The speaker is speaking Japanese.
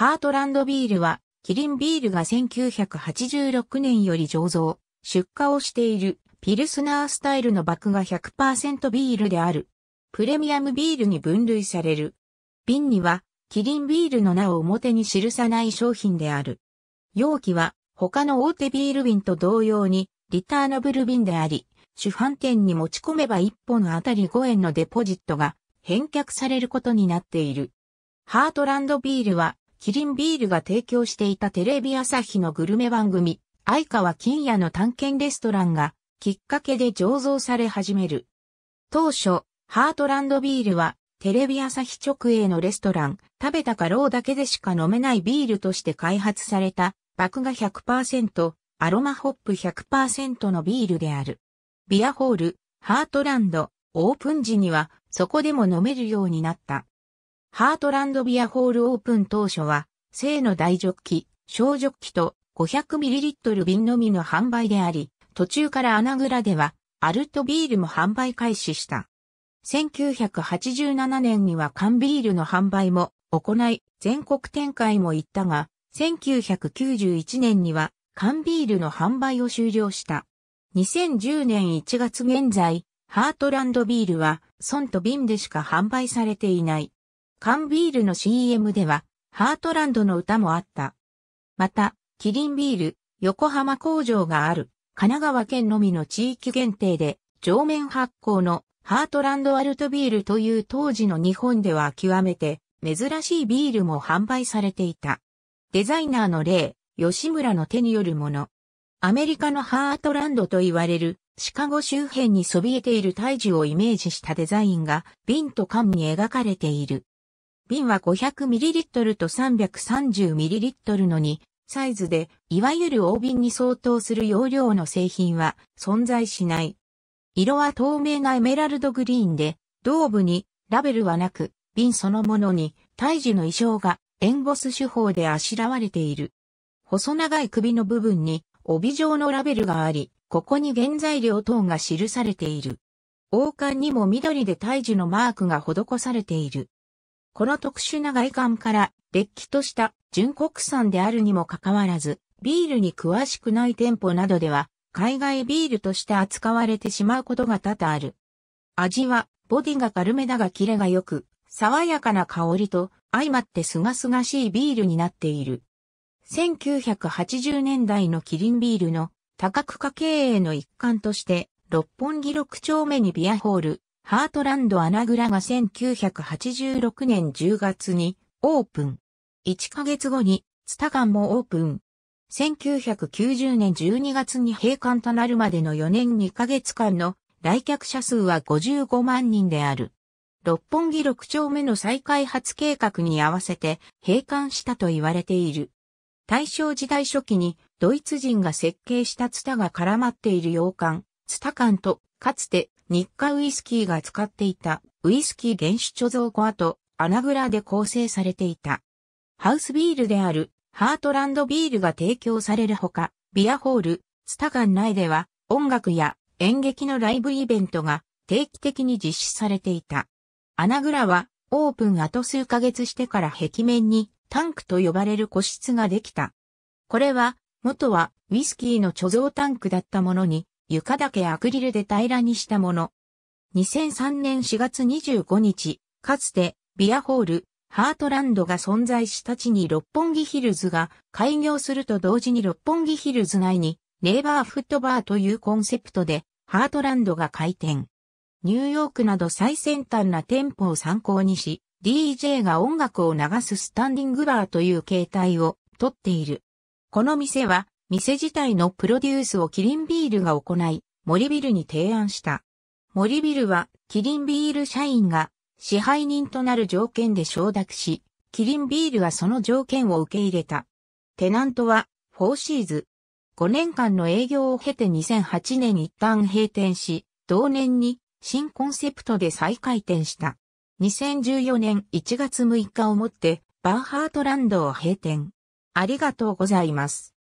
ハートランドビールは、キリンビールが1986年より醸造、出荷をしている、ピルスナースタイルの麦が100%ビールである。プレミアムビールに分類される。瓶には、キリンビールの名を表に記さない商品である。容器は、他の大手ビール瓶と同様に、リターナブル瓶であり、主販店に持ち込めば1本あたり5円のデポジットが返却されることになっている。ハートランドビールはキリンビールが提供していたテレビ朝日のグルメ番組、相川金也の探検レストランが、きっかけで醸造され始める。当初、ハートランドビールは、テレビ朝日直営のレストラン、食べたかろうだけでしか飲めないビールとして開発された、麦芽100%、アロマホップ100%のビールである。ビアホール、ハートランド、オープン時には、そこでも飲めるようになった。ハートランドビアホールオープン当初は、生の大ジョッキ、小ジョッキと 500ml 瓶のみの販売であり、途中から穴蔵では、アルトビールも販売開始した。1987年には缶ビールの販売も行い、全国展開も行ったが、1991年には缶ビールの販売を終了した。2010年1月現在、ハートランドビールは、損と瓶でしか販売されていない。缶ビールの CM では、ハートランドの歌もあった。また、キリンビール、横浜工場がある、神奈川県のみの地域限定で、上面発酵のハートランドアルトビールという当時の日本では極めて珍しいビールも販売されていた。デザイナーの例、吉村の手によるもの。アメリカのハートランドと言われるシカゴ周辺にそびえている大樹をイメージしたデザインが瓶と缶に描かれている。瓶は 500ml と 330ml の2サイズで、いわゆる大瓶に相当する容量の製品は存在しない。色は透明なエメラルドグリーンで、胴部にラベルはなく、瓶そのものに胎児の衣装がエンボス手法であしらわれている。細長い首の部分に帯状のラベルがあり、ここに原材料等が記されている。王冠にも緑で胎児のマークが施されている。この特殊な外観から、劣気とした純国産であるにもかかわらず、ビールに詳しくない店舗などでは、海外ビールとして扱われてしまうことが多々ある。味は、ボディが軽めだがキレが良く、爽やかな香りと相まってすがすがしいビールになっている。1980年代のキリンビールの多角化経営の一環として、六本木六丁目にビアホール、ハートランドアナグラが1986年10月にオープン。1ヶ月後にツタ館もオープン。1990年12月に閉館となるまでの4年2ヶ月間の来客者数は55万人である。六本木6丁目の再開発計画に合わせて閉館したと言われている。大正時代初期にドイツ人が設計したツタが絡まっている洋館、ツタ館とかつて日課ウイスキーが使っていたウイスキー原酒貯蔵庫跡、穴蔵で構成されていた。ハウスビールであるハートランドビールが提供されるほか、ビアホール、スタガン内では音楽や演劇のライブイベントが定期的に実施されていた。穴蔵はオープンあと数ヶ月してから壁面にタンクと呼ばれる個室ができた。これは元はウイスキーの貯蔵タンクだったものに床だけアクリルで平らにしたもの。2003年4月25日、かつてビアホール、ハートランドが存在した地に六本木ヒルズが開業すると同時に六本木ヒルズ内にネイバーフットバーというコンセプトでハートランドが開店。ニューヨークなど最先端な店舗を参考にし、DJ が音楽を流すスタンディングバーという形態をとっている。この店は店自体のプロデュースをキリンビールが行い、森ビルに提案した。森ビルは、キリンビール社員が支配人となる条件で承諾し、キリンビールはその条件を受け入れた。テナントは、フォーシーズ。5年間の営業を経て2008年一旦閉店し、同年に新コンセプトで再開店した。2014年1月6日をもって、バーハートランドを閉店。ありがとうございます。